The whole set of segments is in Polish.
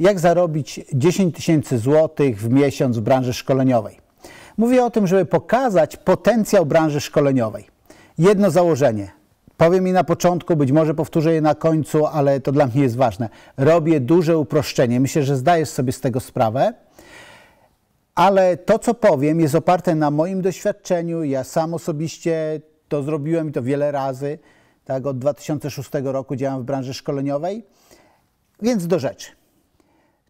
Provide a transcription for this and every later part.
jak zarobić 10 tysięcy złotych w miesiąc w branży szkoleniowej. Mówię o tym, żeby pokazać potencjał branży szkoleniowej. Jedno założenie. Powiem je na początku, być może powtórzę je na końcu, ale to dla mnie jest ważne. Robię duże uproszczenie. Myślę, że zdajesz sobie z tego sprawę. Ale to, co powiem, jest oparte na moim doświadczeniu. Ja sam osobiście to zrobiłem i to wiele razy. Tak, od 2006 roku działam w branży szkoleniowej. Więc do rzeczy.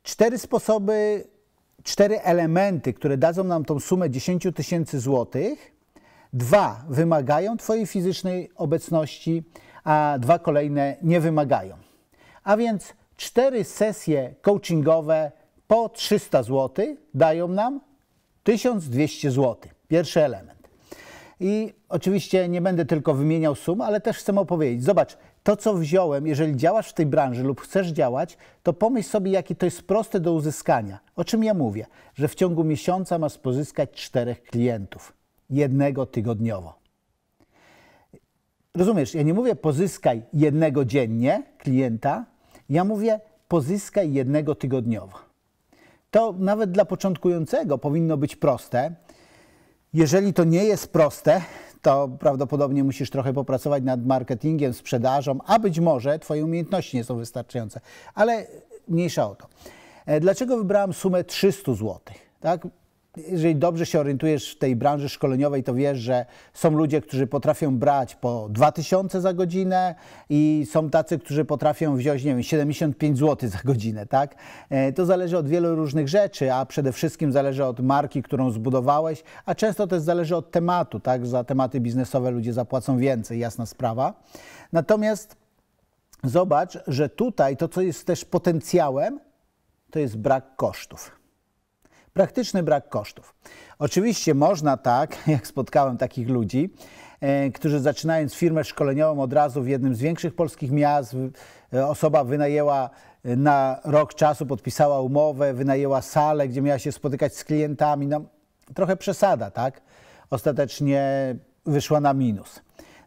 Cztery sposoby, cztery elementy, które dadzą nam tą sumę 10 tysięcy złotych. Dwa wymagają Twojej fizycznej obecności, a dwa kolejne nie wymagają. A więc cztery sesje coachingowe po 300 zł dają nam 1200 zł. Pierwszy element. I oczywiście nie będę tylko wymieniał sum, ale też chcę opowiedzieć. Zobacz, to, co wziąłem, jeżeli działasz w tej branży lub chcesz działać, to pomyśl sobie, jaki to jest proste do uzyskania. O czym ja mówię? Że w ciągu miesiąca masz pozyskać czterech klientów, jednego tygodniowo. Rozumiesz, ja nie mówię pozyskaj jednego dziennie klienta, ja mówię pozyskaj jednego tygodniowo. To nawet dla początkującego powinno być proste. Jeżeli to nie jest proste, to prawdopodobnie musisz trochę popracować nad marketingiem, sprzedażą, a być może Twoje umiejętności nie są wystarczające. Ale mniejsza o to. E, dlaczego wybrałem sumę 300 zł? Tak? jeżeli dobrze się orientujesz w tej branży szkoleniowej, to wiesz, że są ludzie, którzy potrafią brać po 2000 za godzinę i są tacy, którzy potrafią wziąć, nie wiem, 75 zł za godzinę, tak? E, to zależy od wielu różnych rzeczy, a przede wszystkim zależy od marki, którą zbudowałeś, a często też zależy od tematu, tak? Za tematy biznesowe ludzie zapłacą więcej, jasna sprawa. Natomiast zobacz, że tutaj to, co jest też potencjałem, to jest brak kosztów. Praktyczny brak kosztów. Oczywiście można tak, jak spotkałem takich ludzi, e, którzy zaczynając firmę szkoleniową od razu w jednym z większych polskich miast, e, osoba wynajęła e, na rok czasu, podpisała umowę, wynajęła salę, gdzie miała się spotykać z klientami. No, trochę przesada, tak? Ostatecznie wyszła na minus.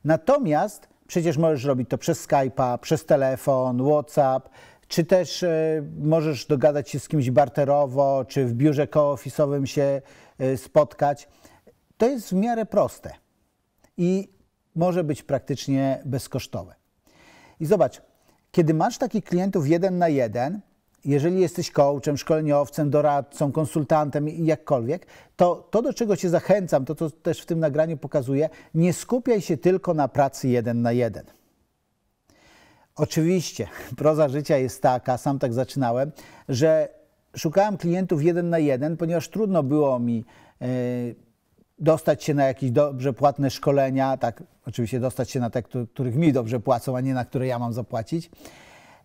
Natomiast przecież możesz robić to przez Skype'a, przez telefon, WhatsApp, czy też e, możesz dogadać się z kimś barterowo, czy w biurze koofisowym się e, spotkać. To jest w miarę proste i może być praktycznie bezkosztowe. I zobacz, kiedy masz takich klientów jeden na jeden, jeżeli jesteś coachem, szkoleniowcem, doradcą, konsultantem i jakkolwiek, to to, do czego Cię zachęcam, to, to też w tym nagraniu pokazuję, nie skupiaj się tylko na pracy jeden na jeden. Oczywiście, proza życia jest taka, sam tak zaczynałem, że szukałem klientów jeden na jeden, ponieważ trudno było mi e, dostać się na jakieś dobrze płatne szkolenia, tak, oczywiście dostać się na te, których mi dobrze płacą, a nie na które ja mam zapłacić,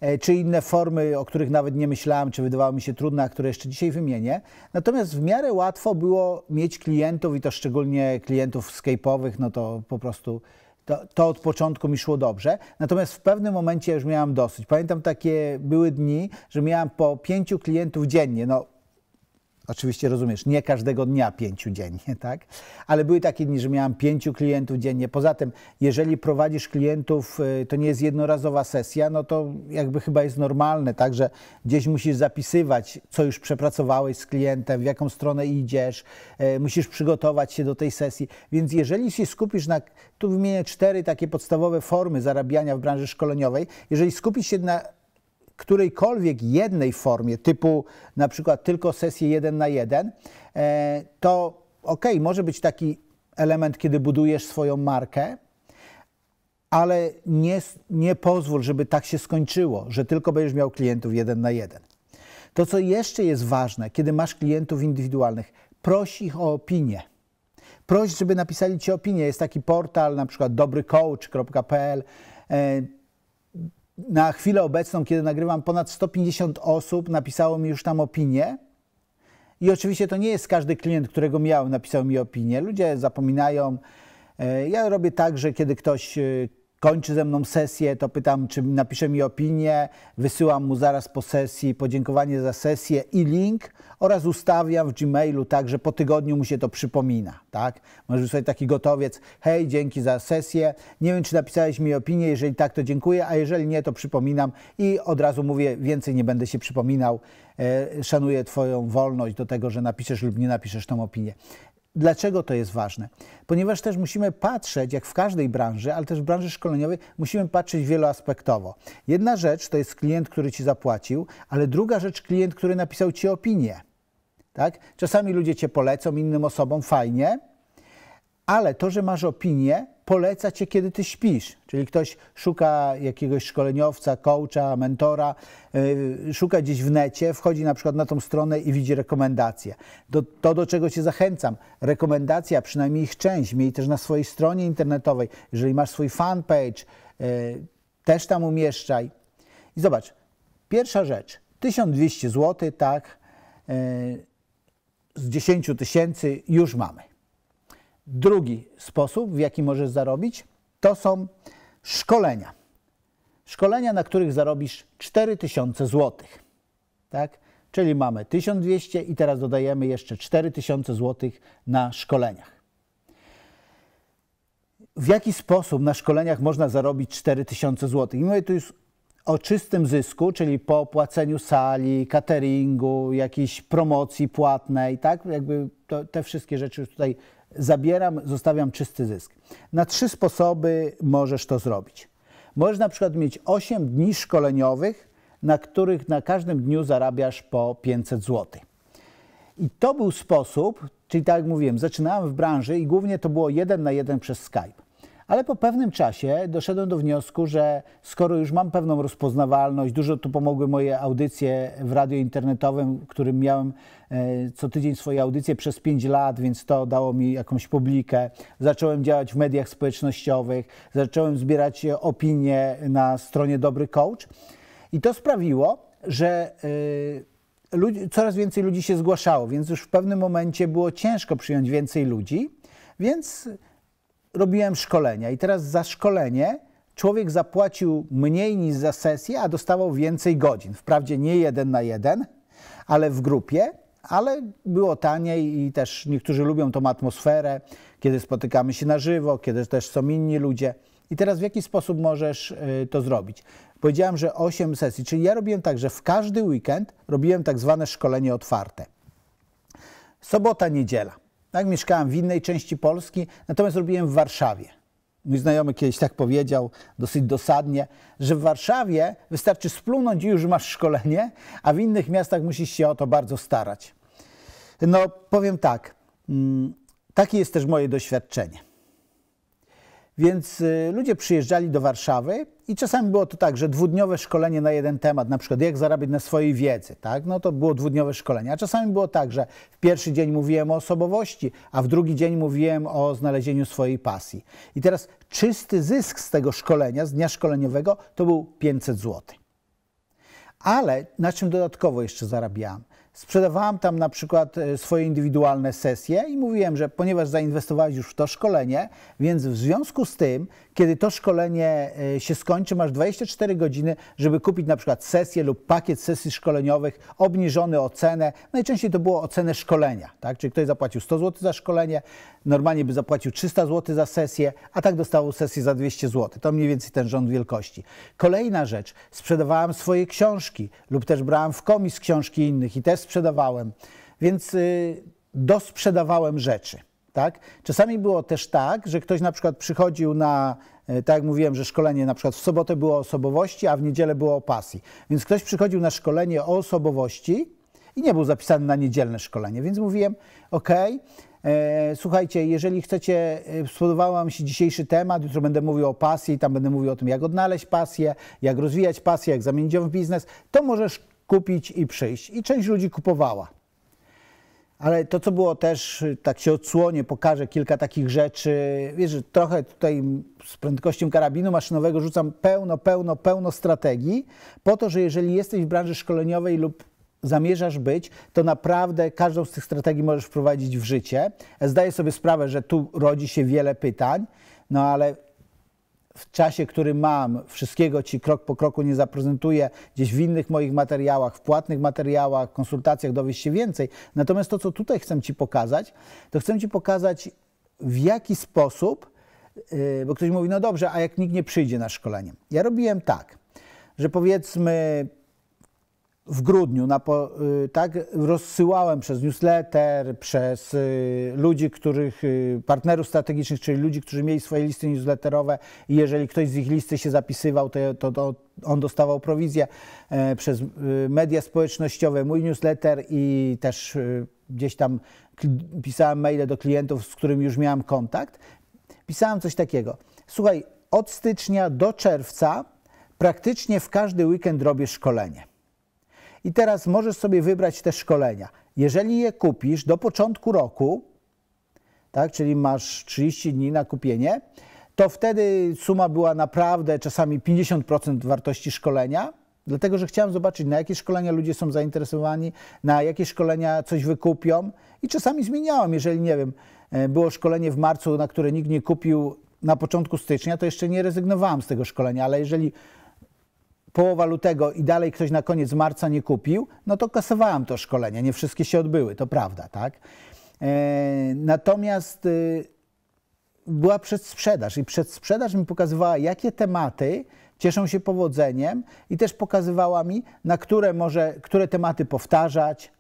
e, czy inne formy, o których nawet nie myślałem, czy wydawały mi się trudne, a które jeszcze dzisiaj wymienię. Natomiast w miarę łatwo było mieć klientów i to szczególnie klientów skejpowych, no to po prostu to, to od początku mi szło dobrze. Natomiast w pewnym momencie już miałam dosyć. Pamiętam takie były dni, że miałam po pięciu klientów dziennie. No, Oczywiście rozumiesz, nie każdego dnia pięciu dziennie, tak? Ale były takie dni, że miałam pięciu klientów dziennie. Poza tym, jeżeli prowadzisz klientów, y, to nie jest jednorazowa sesja, no to jakby chyba jest normalne, tak? Że gdzieś musisz zapisywać, co już przepracowałeś z klientem, w jaką stronę idziesz, y, musisz przygotować się do tej sesji. Więc jeżeli się skupisz na, tu wymienię cztery takie podstawowe formy zarabiania w branży szkoleniowej, jeżeli skupisz się na którejkolwiek jednej formie, typu na przykład tylko sesję 1 na 1, e, to ok, może być taki element, kiedy budujesz swoją markę, ale nie, nie pozwól, żeby tak się skończyło, że tylko będziesz miał klientów jeden na jeden. To, co jeszcze jest ważne, kiedy masz klientów indywidualnych, proś ich o opinię. Proś, żeby napisali ci opinię. Jest taki portal, na przykład dobrycoach.pl na chwilę obecną, kiedy nagrywam, ponad 150 osób napisało mi już tam opinię. I oczywiście to nie jest każdy klient, którego miałem, napisał mi opinię. Ludzie zapominają. E, ja robię tak, że kiedy ktoś e, kończy ze mną sesję, to pytam, czy napisze mi opinię, wysyłam mu zaraz po sesji podziękowanie za sesję i link oraz ustawia w Gmailu tak, że po tygodniu mu się to przypomina. Tak? Możesz wysłać taki gotowiec, hej, dzięki za sesję, nie wiem, czy napisałeś mi opinię, jeżeli tak, to dziękuję, a jeżeli nie, to przypominam i od razu mówię, więcej nie będę się przypominał, e, szanuję Twoją wolność do tego, że napiszesz lub nie napiszesz tą opinię. Dlaczego to jest ważne? Ponieważ też musimy patrzeć, jak w każdej branży, ale też w branży szkoleniowej, musimy patrzeć wieloaspektowo. Jedna rzecz to jest klient, który ci zapłacił, ale druga rzecz klient, który napisał ci opinię. Tak? Czasami ludzie cię polecą innym osobom, fajnie, ale to, że masz opinię, poleca cię, kiedy ty śpisz. Czyli ktoś szuka jakiegoś szkoleniowca, coacha, mentora, yy, szuka gdzieś w necie, wchodzi na przykład na tą stronę i widzi rekomendacje. to, do czego cię zachęcam, rekomendacja, przynajmniej ich część, miej też na swojej stronie internetowej. Jeżeli masz swój fanpage, yy, też tam umieszczaj. I zobacz, pierwsza rzecz, 1200 zł, tak, yy, z 10 tysięcy już mamy. Drugi sposób, w jaki możesz zarobić, to są szkolenia. Szkolenia, na których zarobisz 4000 zł. Tak? Czyli mamy 1200 i teraz dodajemy jeszcze 4000 zł na szkoleniach. W jaki sposób na szkoleniach można zarobić 4000 zł? I mówię tu już o czystym zysku, czyli po opłaceniu sali, cateringu, jakiejś promocji płatnej, tak? Jakby to, te wszystkie rzeczy już tutaj zabieram, zostawiam czysty zysk. Na trzy sposoby możesz to zrobić. Możesz na przykład mieć 8 dni szkoleniowych, na których na każdym dniu zarabiasz po 500 zł. I to był sposób, czyli tak jak mówiłem, zaczynałem w branży i głównie to było jeden na jeden przez Skype. Ale po pewnym czasie doszedłem do wniosku, że skoro już mam pewną rozpoznawalność, dużo tu pomogły moje audycje w radio internetowym, w którym miałem e, co tydzień swoje audycje przez 5 lat, więc to dało mi jakąś publikę. Zacząłem działać w mediach społecznościowych, zacząłem zbierać opinie na stronie Dobry Coach i to sprawiło, że e, ludzi, coraz więcej ludzi się zgłaszało, więc już w pewnym momencie było ciężko przyjąć więcej ludzi, więc robiłem szkolenia i teraz za szkolenie człowiek zapłacił mniej niż za sesję, a dostawał więcej godzin. Wprawdzie nie jeden na jeden, ale w grupie, ale było taniej i też niektórzy lubią tą atmosferę, kiedy spotykamy się na żywo, kiedy też są inni ludzie. I teraz w jaki sposób możesz y, to zrobić? Powiedziałem, że 8 sesji, czyli ja robiłem tak, że w każdy weekend robiłem tak zwane szkolenie otwarte. Sobota, niedziela. Tak, mieszkałem w innej części Polski, natomiast robiłem w Warszawie. Mój znajomy kiedyś tak powiedział, dosyć dosadnie, że w Warszawie wystarczy splunąć i już masz szkolenie, a w innych miastach musisz się o to bardzo starać. No, powiem tak, mm, takie jest też moje doświadczenie. Więc y, ludzie przyjeżdżali do Warszawy i czasami było to tak, że dwudniowe szkolenie na jeden temat, na przykład jak zarabiać na swojej wiedzy, tak? No to było dwudniowe szkolenie. A czasami było tak, że w pierwszy dzień mówiłem o osobowości, a w drugi dzień mówiłem o znalezieniu swojej pasji. I teraz czysty zysk z tego szkolenia, z dnia szkoleniowego, to był 500 zł. Ale na czym dodatkowo jeszcze zarabiałem? Sprzedawałam tam na przykład e, swoje indywidualne sesje i mówiłem, że ponieważ zainwestowałeś już w to szkolenie, więc w związku z tym kiedy to szkolenie e, się skończy, masz 24 godziny, żeby kupić na przykład sesję lub pakiet sesji szkoleniowych obniżony o cenę. Najczęściej to było ocenę szkolenia, tak? Czyli ktoś zapłacił 100 zł za szkolenie, normalnie by zapłacił 300 zł za sesję, a tak dostało sesję za 200 zł. To mniej więcej ten rząd wielkości. Kolejna rzecz, sprzedawałem swoje książki lub też brałem w komis książki innych i też sprzedawałem. Więc y, dosprzedawałem rzeczy. Tak? Czasami było też tak, że ktoś na przykład przychodził na, e, tak jak mówiłem, że szkolenie na przykład w sobotę było o osobowości, a w niedzielę było o pasji. Więc ktoś przychodził na szkolenie o osobowości i nie był zapisany na niedzielne szkolenie. Więc mówiłem, ok, e, słuchajcie, jeżeli chcecie, e, spodobał Wam się dzisiejszy temat, jutro będę mówił o pasji, tam będę mówił o tym, jak odnaleźć pasję, jak rozwijać pasję, jak zamienić ją w biznes, to możesz kupić i przyjść. I część ludzi kupowała. Ale to, co było też, y, tak się odsłonię, pokażę kilka takich rzeczy. Wiesz, trochę tutaj z prędkością karabinu maszynowego rzucam pełno, pełno, pełno strategii, po to, że jeżeli jesteś w branży szkoleniowej lub zamierzasz być, to naprawdę każdą z tych strategii możesz wprowadzić w życie. Zdaję sobie sprawę, że tu rodzi się wiele pytań, no ale w czasie, który mam, wszystkiego Ci krok po kroku nie zaprezentuję gdzieś w innych moich materiałach, w płatnych materiałach, konsultacjach, dowiesz się więcej. Natomiast to, co tutaj chcę Ci pokazać, to chcę Ci pokazać, w jaki sposób, y, bo ktoś mówi, no dobrze, a jak nikt nie przyjdzie na szkolenie. Ja robiłem tak, że powiedzmy w grudniu, na, y, tak, rozsyłałem przez newsletter, przez y, ludzi, których, y, partnerów strategicznych, czyli ludzi, którzy mieli swoje listy newsletterowe i jeżeli ktoś z ich listy się zapisywał, to, to, to on dostawał prowizję e, przez media społecznościowe, mój newsletter i też gdzieś tam pisałem maile do klientów, z którymi już miałem kontakt. Pisałem coś takiego. Słuchaj, od stycznia do czerwca praktycznie w każdy weekend robię szkolenie i teraz możesz sobie wybrać te szkolenia. Jeżeli je kupisz do początku roku, tak, czyli masz 30 dni na kupienie, to wtedy suma była naprawdę czasami 50% wartości szkolenia. Dlatego, że chciałem zobaczyć, na jakie szkolenia ludzie są zainteresowani, na jakie szkolenia coś wykupią. I czasami zmieniałem, jeżeli nie wiem, e, było szkolenie w marcu, na które nikt nie kupił na początku stycznia, to jeszcze nie rezygnowałem z tego szkolenia, ale jeżeli połowa lutego i dalej ktoś na koniec marca nie kupił, no to kasowałem to szkolenie. Nie wszystkie się odbyły, to prawda, tak? E, natomiast y, była przedsprzedaż i przedsprzedaż mi pokazywała, jakie tematy cieszą się powodzeniem i też pokazywała mi, na które może, które tematy powtarzać.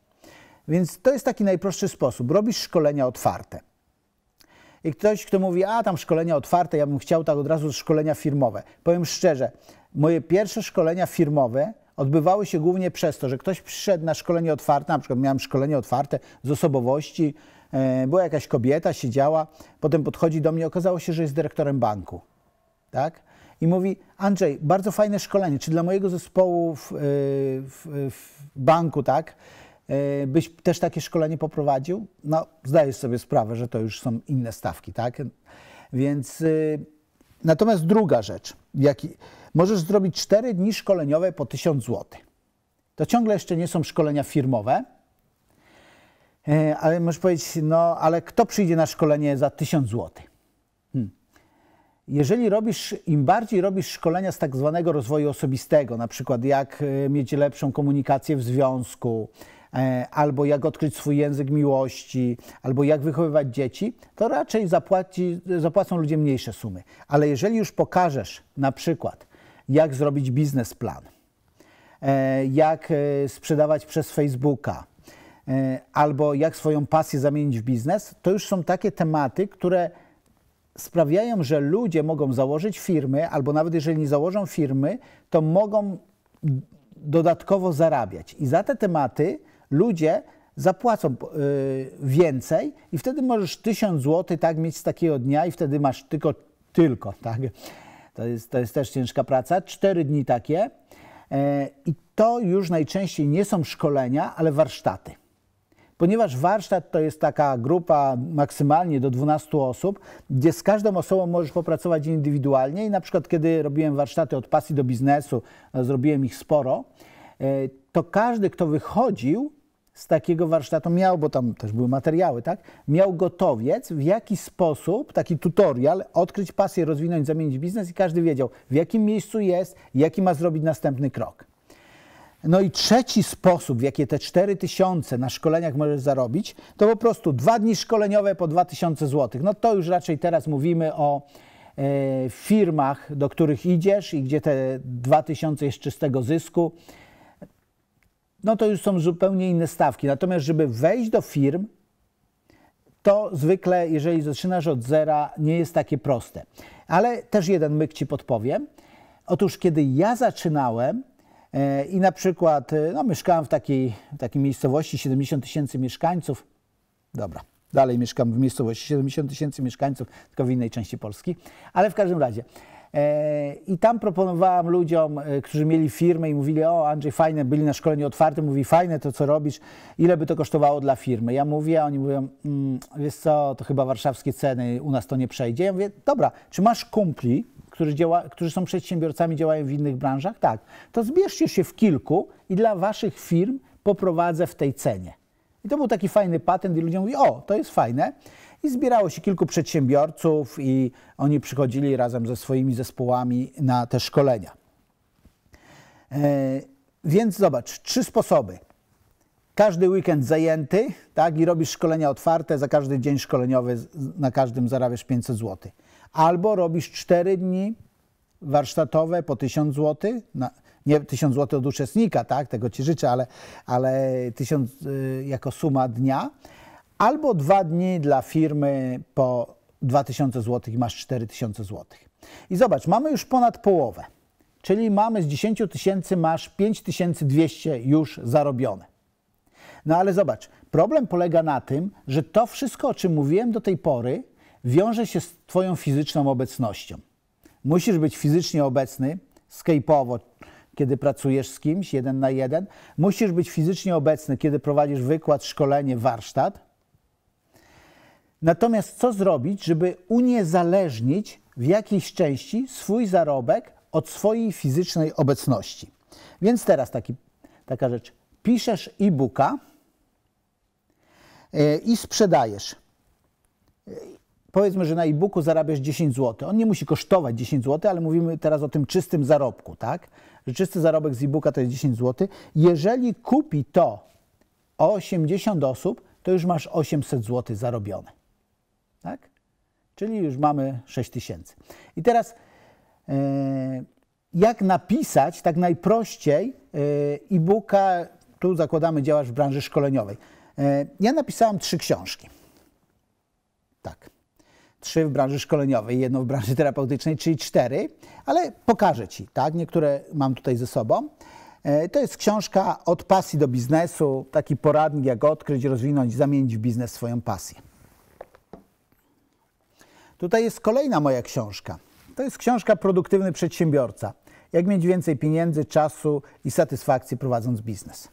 Więc to jest taki najprostszy sposób. Robisz szkolenia otwarte. I ktoś, kto mówi, a tam szkolenia otwarte, ja bym chciał tak od razu szkolenia firmowe. Powiem szczerze, moje pierwsze szkolenia firmowe odbywały się głównie przez to, że ktoś przyszedł na szkolenie otwarte, na przykład miałem szkolenie otwarte z osobowości, e, była jakaś kobieta, siedziała, potem podchodzi do mnie, okazało się, że jest dyrektorem banku. Tak? I mówi, Andrzej, bardzo fajne szkolenie, czy dla mojego zespołu w, e, w, w banku, tak? E, byś też takie szkolenie poprowadził? No, zdajesz sobie sprawę, że to już są inne stawki, tak? Więc y, natomiast druga rzecz, jaki, możesz zrobić 4 dni szkoleniowe po 1000 zł. To ciągle jeszcze nie są szkolenia firmowe, e, ale możesz powiedzieć, no ale kto przyjdzie na szkolenie za 1000 zł? Hmm. Jeżeli robisz, im bardziej robisz szkolenia z tak zwanego rozwoju osobistego, na przykład jak e, mieć lepszą komunikację w związku, E, albo jak odkryć swój język miłości, albo jak wychowywać dzieci, to raczej zapłaci, zapłacą ludzie mniejsze sumy. Ale jeżeli już pokażesz na przykład, jak zrobić biznesplan, e, jak e, sprzedawać przez Facebooka, albo jak swoją pasję zamienić w biznes, to już są takie tematy, które sprawiają, że ludzie mogą założyć firmy, albo nawet jeżeli nie założą firmy, to mogą dodatkowo zarabiać. I za te tematy ludzie zapłacą y, więcej i wtedy możesz 1000 zł tak mieć z takiego dnia i wtedy masz tylko, tylko, tak? To jest, to jest też ciężka praca. Cztery dni takie e, i to już najczęściej nie są szkolenia, ale warsztaty. Ponieważ warsztat to jest taka grupa maksymalnie do 12 osób, gdzie z każdą osobą możesz popracować indywidualnie i na przykład kiedy robiłem warsztaty od pasji do biznesu, no, zrobiłem ich sporo, e, to każdy, kto wychodził, z takiego warsztatu miał, bo tam też były materiały, tak? Miał gotowiec, w jaki sposób, taki tutorial, odkryć pasję, rozwinąć, zamienić biznes i każdy wiedział, w jakim miejscu jest, jaki ma zrobić następny krok. No i trzeci sposób, w jaki te 4000 na szkoleniach możesz zarobić, to po prostu dwa dni szkoleniowe po 2000 zł. No to już raczej teraz mówimy o e, firmach, do których idziesz i gdzie te 2000 jest czystego zysku no to już są zupełnie inne stawki. Natomiast, żeby wejść do firm, to zwykle, jeżeli zaczynasz od zera, nie jest takie proste. Ale też jeden myk ci podpowiem. Otóż, kiedy ja zaczynałem e, i na przykład e, no, mieszkałem w takiej, w takiej miejscowości 70 tysięcy mieszkańców, dobra, dalej mieszkam w miejscowości 70 tysięcy mieszkańców, tylko w innej części Polski, ale w każdym razie, E, I tam proponowałam ludziom, e, którzy mieli firmy i mówili, o Andrzej, fajne, byli na szkoleniu otwarte, mówi, fajne to, co robisz, ile by to kosztowało dla firmy? Ja mówię, a oni mówią, mm, wiesz co, to chyba warszawskie ceny, u nas to nie przejdzie. Ja mówię, dobra, czy masz kumpli, którzy, działa, którzy są przedsiębiorcami, działają w innych branżach? Tak. To zbierzcie się w kilku i dla waszych firm poprowadzę w tej cenie. I to był taki fajny patent i ludzie mówią, o, to jest fajne. I zbierało się kilku przedsiębiorców i oni przychodzili razem ze swoimi zespołami na te szkolenia. E, więc zobacz, trzy sposoby. Każdy weekend zajęty, tak, i robisz szkolenia otwarte, za każdy dzień szkoleniowy na każdym zarabiasz 500 zł. Albo robisz 4 dni warsztatowe po 1000 zł, na, nie 1000 zł od uczestnika, tak, tego ci życzę, ale, ale 1000 y, jako suma dnia, albo dwa dni dla firmy po 2000 zł i masz 4000 zł. I zobacz, mamy już ponad połowę, czyli mamy z 10 tysięcy masz 5200 już zarobione. No ale zobacz, problem polega na tym, że to wszystko, o czym mówiłem do tej pory, wiąże się z Twoją fizyczną obecnością. Musisz być fizycznie obecny, skejpowo, kiedy pracujesz z kimś jeden na jeden. Musisz być fizycznie obecny, kiedy prowadzisz wykład, szkolenie, warsztat. Natomiast co zrobić, żeby uniezależnić w jakiejś części swój zarobek od swojej fizycznej obecności? Więc teraz taki, taka rzecz. Piszesz e-booka e, i sprzedajesz. E, powiedzmy, że na e-booku zarabiasz 10 zł. On nie musi kosztować 10 zł, ale mówimy teraz o tym czystym zarobku, tak? Że czysty zarobek z e-booka to jest 10 zł. Jeżeli kupi to 80 osób, to już masz 800 zł zarobione. Tak? Czyli już mamy 6 tysięcy. I teraz e, jak napisać tak najprościej e, e-booka, tu zakładamy działasz w branży szkoleniowej. E, ja napisałem trzy książki. Tak. Trzy w branży szkoleniowej, jedną w branży terapeutycznej, czyli cztery, ale pokażę Ci, tak? Niektóre mam tutaj ze sobą. To jest książka Od pasji do biznesu, taki poradnik, jak odkryć, rozwinąć, zamienić w biznes swoją pasję. Tutaj jest kolejna moja książka. To jest książka Produktywny Przedsiębiorca. Jak mieć więcej pieniędzy, czasu i satysfakcji prowadząc biznes.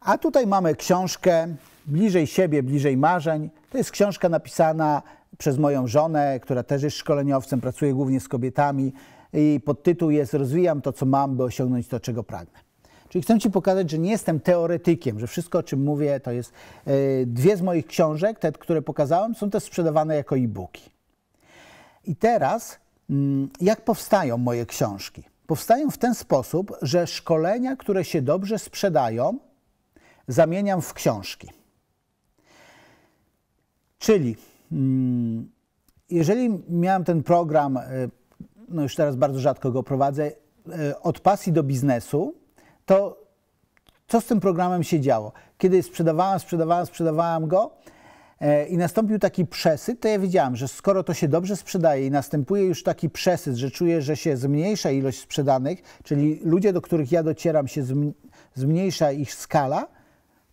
A tutaj mamy książkę Bliżej siebie, bliżej marzeń. To jest książka napisana przez moją żonę, która też jest szkoleniowcem, pracuje głównie z kobietami. I podtytuł jest Rozwijam to, co mam, by osiągnąć to, czego pragnę. Czyli chcę Ci pokazać, że nie jestem teoretykiem, że wszystko, o czym mówię, to jest e, dwie z moich książek, te, które pokazałem, są też sprzedawane jako e-booki. I teraz, mm, jak powstają moje książki? Powstają w ten sposób, że szkolenia, które się dobrze sprzedają, zamieniam w książki. Czyli mm, jeżeli miałem ten program, e, no już teraz bardzo rzadko go prowadzę, e, od pasji do biznesu, to co z tym programem się działo? Kiedy sprzedawałem, sprzedawałem, sprzedawałem go e, i nastąpił taki przesyt, to ja wiedziałem, że skoro to się dobrze sprzedaje i następuje już taki przesyt, że czuję, że się zmniejsza ilość sprzedanych, czyli ludzie, do których ja docieram, się zmniejsza ich skala,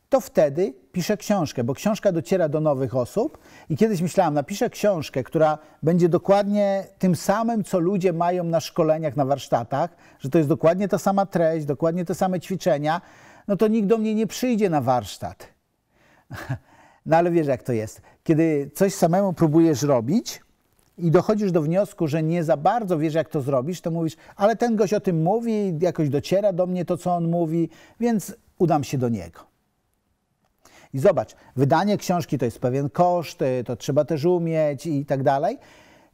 to wtedy piszę książkę, bo książka dociera do nowych osób. I kiedyś myślałam, napiszę książkę, która będzie dokładnie tym samym, co ludzie mają na szkoleniach, na warsztatach, że to jest dokładnie ta sama treść, dokładnie te same ćwiczenia, no to nikt do mnie nie przyjdzie na warsztat. No ale wiesz, jak to jest. Kiedy coś samemu próbujesz robić i dochodzisz do wniosku, że nie za bardzo wiesz, jak to zrobisz, to mówisz, ale ten gość o tym mówi, jakoś dociera do mnie to, co on mówi, więc udam się do niego. I zobacz, wydanie książki to jest pewien koszt, y, to trzeba też umieć i tak dalej.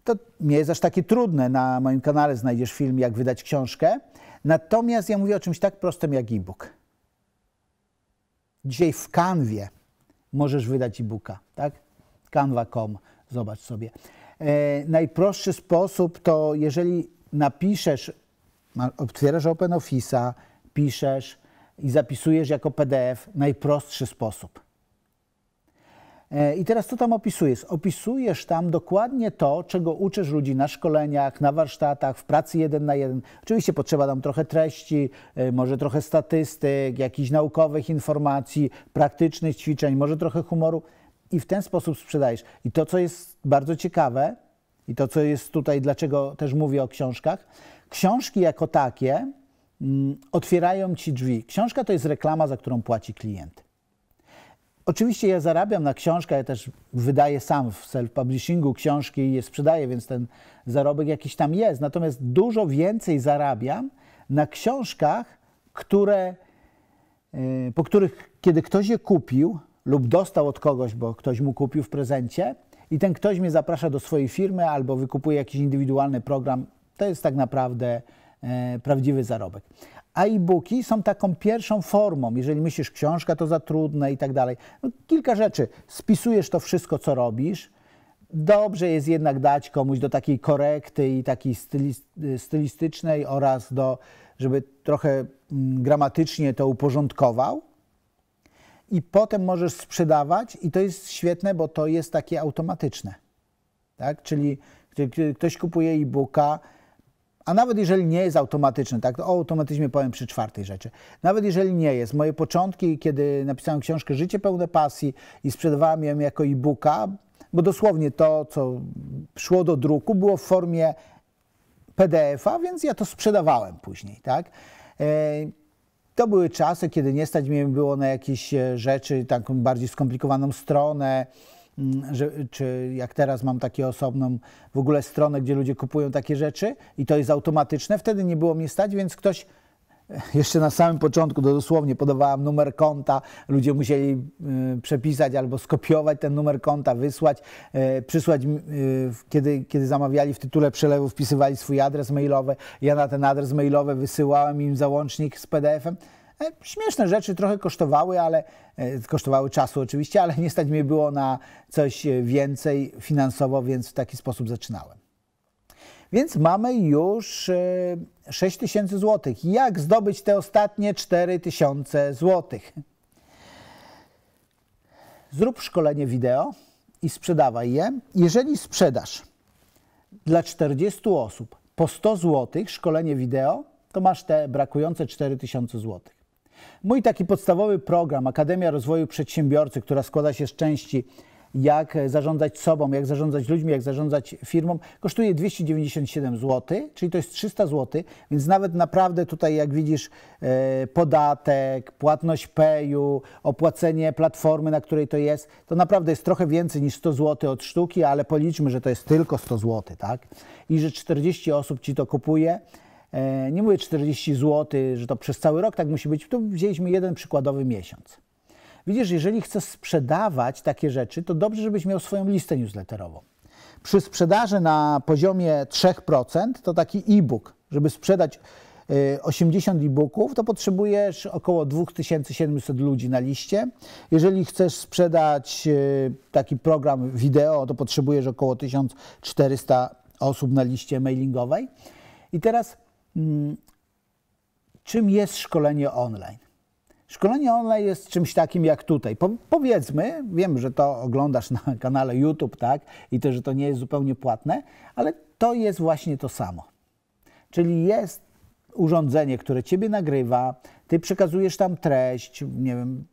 To nie jest aż takie trudne. Na moim kanale znajdziesz film, jak wydać książkę. Natomiast ja mówię o czymś tak prostym jak e-book. Dzisiaj w Canwie możesz wydać e-booka, tak? Canva.com, zobacz sobie. E, najprostszy sposób to jeżeli napiszesz, otwierasz Open Office'a, piszesz, i zapisujesz jako PDF najprostszy sposób. E, I teraz co tam opisujesz? Opisujesz tam dokładnie to, czego uczysz ludzi na szkoleniach, na warsztatach, w pracy jeden na jeden. Oczywiście potrzeba tam trochę treści, e, może trochę statystyk, jakichś naukowych informacji, praktycznych ćwiczeń, może trochę humoru i w ten sposób sprzedajesz. I to, co jest bardzo ciekawe i to, co jest tutaj, dlaczego też mówię o książkach, książki jako takie Mm, otwierają ci drzwi. Książka to jest reklama, za którą płaci klient. Oczywiście ja zarabiam na książkach, ja też wydaję sam w self-publishingu książki i je sprzedaję, więc ten zarobek jakiś tam jest. Natomiast dużo więcej zarabiam na książkach, które, y, po których kiedy ktoś je kupił lub dostał od kogoś, bo ktoś mu kupił w prezencie i ten ktoś mnie zaprasza do swojej firmy albo wykupuje jakiś indywidualny program, to jest tak naprawdę E, prawdziwy zarobek. A e-booki są taką pierwszą formą. Jeżeli myślisz, książka to za trudne i tak dalej. No, kilka rzeczy. Spisujesz to wszystko, co robisz. Dobrze jest jednak dać komuś do takiej korekty i takiej e, stylistycznej oraz do, żeby trochę mm, gramatycznie to uporządkował. I potem możesz sprzedawać i to jest świetne, bo to jest takie automatyczne. Tak? Czyli ktoś kupuje e-booka, a nawet jeżeli nie jest automatyczny, tak, o automatyzmie powiem przy czwartej rzeczy. Nawet jeżeli nie jest, moje początki, kiedy napisałem książkę Życie pełne pasji i sprzedawałem ją jako e-booka, bo dosłownie to, co szło do druku, było w formie PDF-a, więc ja to sprzedawałem później, tak. E, to były czasy, kiedy nie stać mi było na jakieś e, rzeczy, taką bardziej skomplikowaną stronę, Mm, że, czy jak teraz mam taką osobną w ogóle stronę, gdzie ludzie kupują takie rzeczy i to jest automatyczne, wtedy nie było mnie stać, więc ktoś jeszcze na samym początku to dosłownie podawałam numer konta, ludzie musieli y, przepisać albo skopiować ten numer konta, wysłać, y, przysłać, y, kiedy, kiedy zamawiali w tytule przelewu, wpisywali swój adres mailowy, ja na ten adres mailowy wysyłałem im załącznik z PDF-em. E, śmieszne rzeczy trochę kosztowały, ale e, kosztowały czasu oczywiście, ale nie stać mi było na coś e, więcej finansowo, więc w taki sposób zaczynałem. Więc mamy już 6 tysięcy złotych. Jak zdobyć te ostatnie 4 tysiące złotych? Zrób szkolenie wideo i sprzedawaj je. Jeżeli sprzedasz dla 40 osób po 100 złotych szkolenie wideo, to masz te brakujące 4000 złotych. Mój taki podstawowy program, Akademia Rozwoju Przedsiębiorcy, która składa się z części jak zarządzać sobą, jak zarządzać ludźmi, jak zarządzać firmą, kosztuje 297 zł, czyli to jest 300 zł, więc nawet naprawdę tutaj, jak widzisz, e, podatek, płatność peju, opłacenie platformy, na której to jest, to naprawdę jest trochę więcej niż 100 zł od sztuki, ale policzmy, że to jest tylko 100 zł, tak? I że 40 osób ci to kupuje, E, nie mówię 40 zł, że to przez cały rok tak musi być. Tu wzięliśmy jeden przykładowy miesiąc. Widzisz, jeżeli chcesz sprzedawać takie rzeczy, to dobrze, żebyś miał swoją listę newsletterową. Przy sprzedaży na poziomie 3% to taki e-book, żeby sprzedać 80 e, e-booków, to potrzebujesz około 2700 ludzi na liście. Jeżeli chcesz sprzedać e, taki program wideo, to potrzebujesz około 1400 osób na liście mailingowej. I teraz Mm, czym jest szkolenie online? Szkolenie online jest czymś takim jak tutaj. Po, powiedzmy, wiem, że to oglądasz na kanale YouTube, tak? I to, że to nie jest zupełnie płatne, ale to jest właśnie to samo. Czyli jest urządzenie, które ciebie nagrywa, ty przekazujesz tam treść, nie wiem,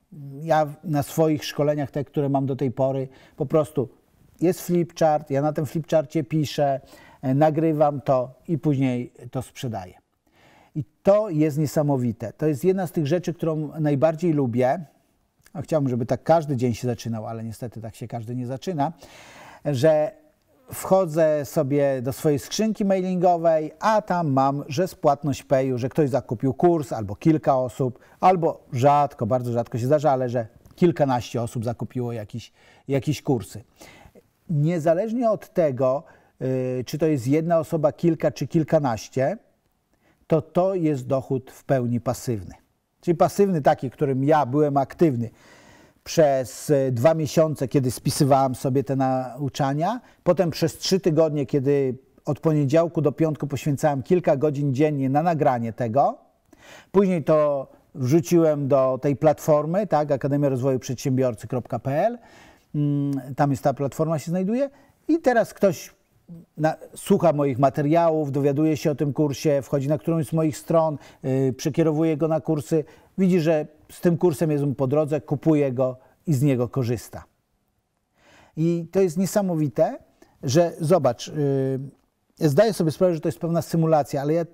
ja na swoich szkoleniach, te, które mam do tej pory, po prostu jest flipchart, ja na tym flipcharcie piszę, E, nagrywam to i później to sprzedaję. I to jest niesamowite. To jest jedna z tych rzeczy, którą najbardziej lubię. chciałbym, żeby tak każdy dzień się zaczynał, ale niestety tak się każdy nie zaczyna, że wchodzę sobie do swojej skrzynki mailingowej, a tam mam, że z płatność payu, że ktoś zakupił kurs albo kilka osób, albo rzadko, bardzo rzadko się zdarza, ale że kilkanaście osób zakupiło jakieś, jakieś kursy. Niezależnie od tego, Y, czy to jest jedna osoba, kilka czy kilkanaście, to to jest dochód w pełni pasywny. Czyli pasywny taki, którym ja byłem aktywny przez y, dwa miesiące, kiedy spisywałem sobie te nauczania, potem przez trzy tygodnie, kiedy od poniedziałku do piątku poświęcałem kilka godzin dziennie na nagranie tego. Później to wrzuciłem do tej platformy, tak, Akademia Rozwoju Przedsiębiorcy.pl. Mm, tam jest ta platforma się znajduje. I teraz ktoś na, słucha moich materiałów, dowiaduje się o tym kursie, wchodzi na którąś z moich stron, yy, przekierowuje go na kursy, widzi, że z tym kursem jest mu po drodze, kupuje go i z niego korzysta. I to jest niesamowite, że zobacz, yy, zdaję sobie sprawę, że to jest pewna symulacja, ale ja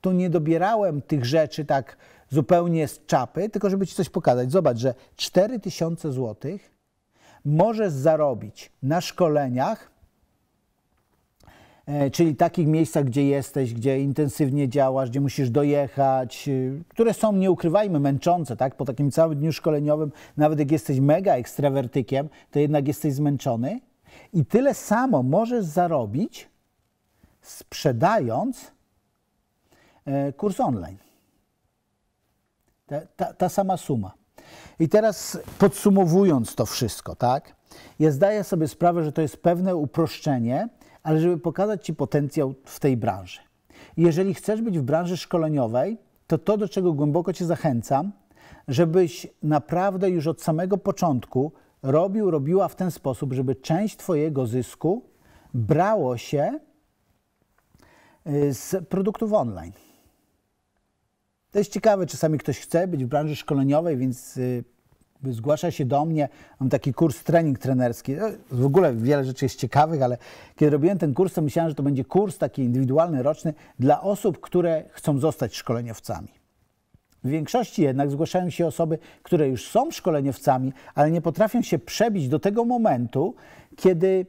tu nie dobierałem tych rzeczy tak zupełnie z czapy, tylko żeby ci coś pokazać. Zobacz, że 4000 złotych możesz zarobić na szkoleniach E, czyli takich miejscach, gdzie jesteś, gdzie intensywnie działasz, gdzie musisz dojechać, y, które są, nie ukrywajmy, męczące, tak? Po takim całym dniu szkoleniowym, nawet jak jesteś mega ekstrawertykiem, to jednak jesteś zmęczony i tyle samo możesz zarobić, sprzedając e, kurs online. Ta, ta, ta sama suma. I teraz podsumowując to wszystko, tak? Ja zdaję sobie sprawę, że to jest pewne uproszczenie, ale żeby pokazać Ci potencjał w tej branży. Jeżeli chcesz być w branży szkoleniowej, to to, do czego głęboko Cię zachęcam, żebyś naprawdę już od samego początku robił, robiła w ten sposób, żeby część Twojego zysku brało się y, z produktów online. To jest ciekawe, czasami ktoś chce być w branży szkoleniowej, więc y, zgłasza się do mnie, mam taki kurs trening trenerski. No, w ogóle wiele rzeczy jest ciekawych, ale kiedy robiłem ten kurs, to myślałem, że to będzie kurs taki indywidualny, roczny dla osób, które chcą zostać szkoleniowcami. W większości jednak zgłaszają się osoby, które już są szkoleniowcami, ale nie potrafią się przebić do tego momentu, kiedy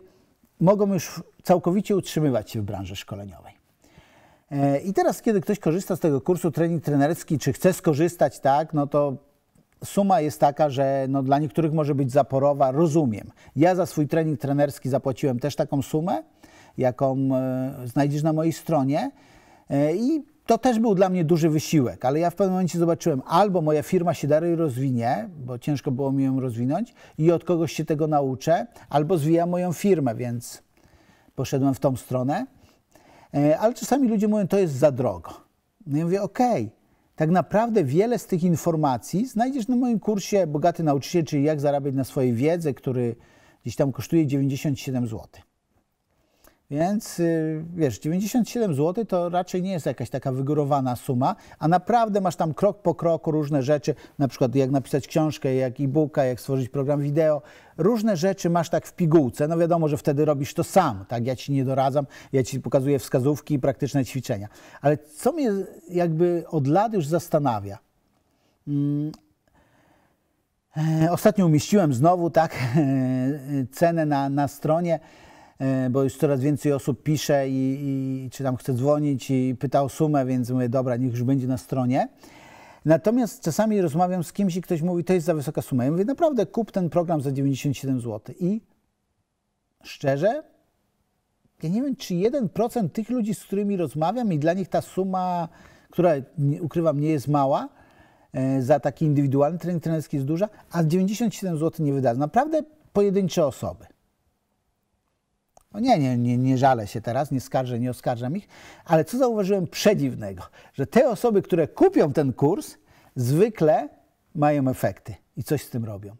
mogą już całkowicie utrzymywać się w branży szkoleniowej. E, I teraz, kiedy ktoś korzysta z tego kursu trening trenerski, czy chce skorzystać, tak, no to suma jest taka, że no, dla niektórych może być zaporowa, rozumiem. Ja za swój trening trenerski zapłaciłem też taką sumę, jaką e, znajdziesz na mojej stronie e, i to też był dla mnie duży wysiłek, ale ja w pewnym momencie zobaczyłem, albo moja firma się dalej rozwinie, bo ciężko było mi ją rozwinąć i od kogoś się tego nauczę, albo zwija moją firmę, więc poszedłem w tą stronę. E, ale czasami ludzie mówią, to jest za drogo. No ja mówię, okej, okay, tak naprawdę wiele z tych informacji znajdziesz na moim kursie Bogaty Nauczyciel, czyli jak zarabiać na swojej wiedzy, który gdzieś tam kosztuje 97 zł. Więc y, wiesz, 97 zł to raczej nie jest jakaś taka wygórowana suma, a naprawdę masz tam krok po kroku różne rzeczy, na przykład jak napisać książkę, jak e-booka, jak stworzyć program wideo. Różne rzeczy masz tak w pigułce. No wiadomo, że wtedy robisz to sam, tak? Ja ci nie doradzam, ja ci pokazuję wskazówki i praktyczne ćwiczenia. Ale co mnie jakby od lat już zastanawia, hmm. Ostatnio umieściłem znowu tak cenę na, na stronie E, bo już coraz więcej osób pisze i, i, czy tam chce dzwonić i pyta o sumę, więc mówię, dobra, niech już będzie na stronie. Natomiast czasami rozmawiam z kimś i ktoś mówi, to jest za wysoka suma. Ja mówię, naprawdę kup ten program za 97 zł. I szczerze, ja nie wiem, czy 1% tych ludzi, z którymi rozmawiam i dla nich ta suma, która ukrywam, nie jest mała, e, za taki indywidualny trening trenerski jest duża, a 97 zł nie wyda. Naprawdę pojedyncze osoby. No nie, nie, nie, nie żalę się teraz, nie skarżę, nie oskarżam ich, ale co zauważyłem przedziwnego, że te osoby, które kupią ten kurs, zwykle mają efekty i coś z tym robią.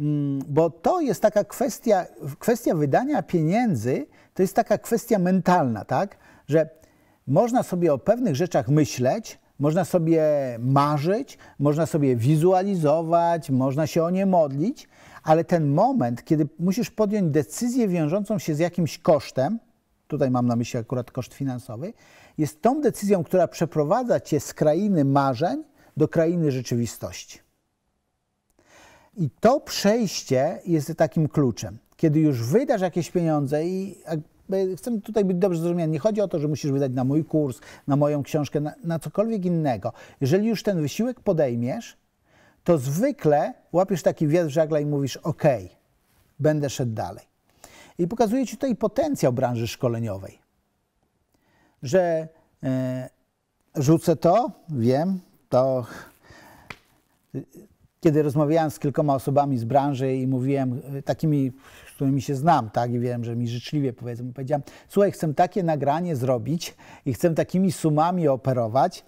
Mm, bo to jest taka kwestia, kwestia wydania pieniędzy, to jest taka kwestia mentalna, tak? Że można sobie o pewnych rzeczach myśleć, można sobie marzyć, można sobie wizualizować, można się o nie modlić, ale ten moment, kiedy musisz podjąć decyzję wiążącą się z jakimś kosztem, tutaj mam na myśli akurat koszt finansowy, jest tą decyzją, która przeprowadza cię z krainy marzeń do krainy rzeczywistości. I to przejście jest takim kluczem. Kiedy już wydasz jakieś pieniądze i chcę tutaj być dobrze zrozumiany. Nie chodzi o to, że musisz wydać na mój kurs, na moją książkę, na, na cokolwiek innego. Jeżeli już ten wysiłek podejmiesz, to zwykle łapiesz taki wiatr żagla i mówisz: OK, będę szedł dalej. I pokazuje Ci tutaj potencjał branży szkoleniowej, że e, rzucę to, wiem, to. Kiedy rozmawiałem z kilkoma osobami z branży i mówiłem e, takimi którymi się znam, tak, i wiem, że mi życzliwie powiedzą, powiedziałam, słuchaj, chcę takie nagranie zrobić i chcę takimi sumami operować,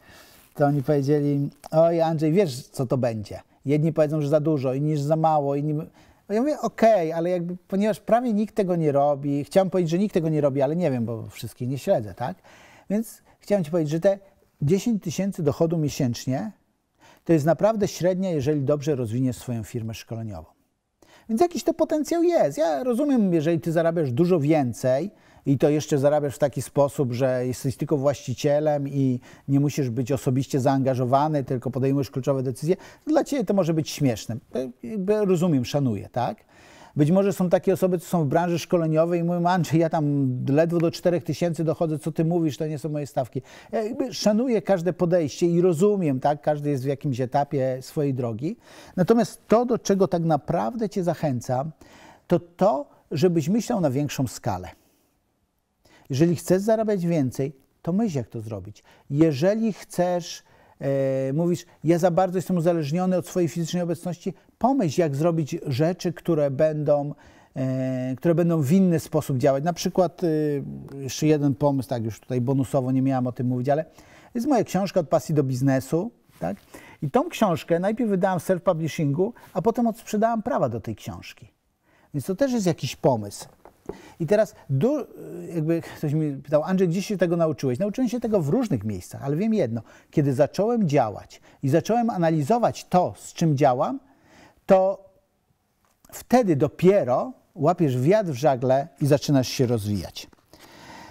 to oni powiedzieli, oj Andrzej, wiesz, co to będzie. Jedni powiedzą, że za dużo, inni, że za mało, inni... Ja mówię, okej, okay, ale jakby, ponieważ prawie nikt tego nie robi, chciałem powiedzieć, że nikt tego nie robi, ale nie wiem, bo wszystkich nie śledzę, tak? Więc chciałem ci powiedzieć, że te 10 tysięcy dochodu miesięcznie to jest naprawdę średnia, jeżeli dobrze rozwiniesz swoją firmę szkoleniową. Więc jakiś to potencjał jest. Ja rozumiem, jeżeli ty zarabiasz dużo więcej i to jeszcze zarabiasz w taki sposób, że jesteś tylko właścicielem i nie musisz być osobiście zaangażowany, tylko podejmujesz kluczowe decyzje, dla ciebie to może być śmieszne. Rozumiem, szanuję, tak? Być może są takie osoby, co są w branży szkoleniowej i mówią, Andrzej, ja tam ledwo do czterech tysięcy dochodzę, co ty mówisz, to nie są moje stawki. Ja jakby szanuję każde podejście i rozumiem, tak, każdy jest w jakimś etapie swojej drogi. Natomiast to, do czego tak naprawdę cię zachęcam, to to, żebyś myślał na większą skalę. Jeżeli chcesz zarabiać więcej, to myśl, jak to zrobić. Jeżeli chcesz e, mówisz, ja za bardzo jestem uzależniony od swojej fizycznej obecności, pomyśl, jak zrobić rzeczy, które będą, e, które będą w inny sposób działać. Na przykład e, jeszcze jeden pomysł, tak już tutaj bonusowo nie miałam o tym mówić, ale jest moja książka od pasji do biznesu. Tak? I tą książkę najpierw wydałam w self-publishingu, a potem odsprzedałam prawa do tej książki. Więc to też jest jakiś pomysł. I teraz, jakby ktoś mi pytał, Andrzej, gdzie się tego nauczyłeś? Nauczyłem się tego w różnych miejscach, ale wiem jedno. Kiedy zacząłem działać i zacząłem analizować to, z czym działam, to wtedy dopiero łapiesz wiatr w żagle i zaczynasz się rozwijać.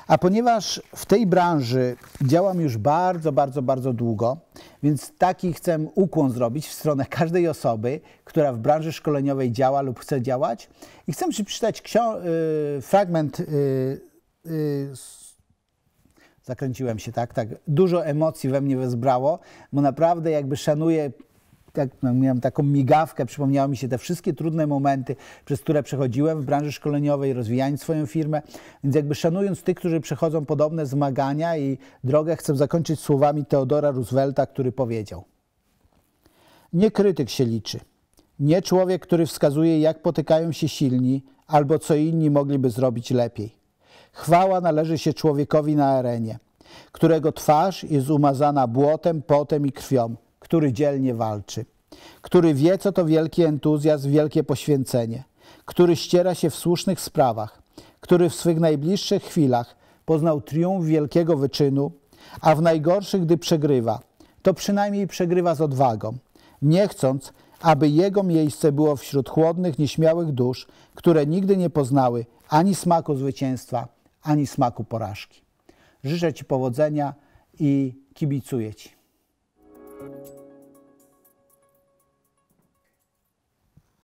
A ponieważ w tej branży działam już bardzo, bardzo, bardzo długo, więc taki chcę ukłon zrobić w stronę każdej osoby, która w branży szkoleniowej działa lub chce działać. I chcę przeczytać y, fragment. Y, y, zakręciłem się, tak, tak. Dużo emocji we mnie wezbrało, bo naprawdę jakby szanuję tak, no, miałem taką migawkę, przypomniały mi się te wszystkie trudne momenty, przez które przechodziłem w branży szkoleniowej, rozwijając swoją firmę. Więc jakby szanując tych, którzy przechodzą podobne zmagania i drogę, chcę zakończyć słowami Teodora Roosevelta, który powiedział: Nie krytyk się liczy, nie człowiek, który wskazuje, jak potykają się silni albo co inni mogliby zrobić lepiej. Chwała należy się człowiekowi na arenie, którego twarz jest umazana błotem, potem i krwią który dzielnie walczy, który wie, co to wielki entuzjazm, wielkie poświęcenie, który ściera się w słusznych sprawach, który w swych najbliższych chwilach poznał triumf wielkiego wyczynu, a w najgorszych, gdy przegrywa, to przynajmniej przegrywa z odwagą, nie chcąc, aby jego miejsce było wśród chłodnych, nieśmiałych dusz, które nigdy nie poznały ani smaku zwycięstwa, ani smaku porażki. Życzę Ci powodzenia i kibicuję Ci.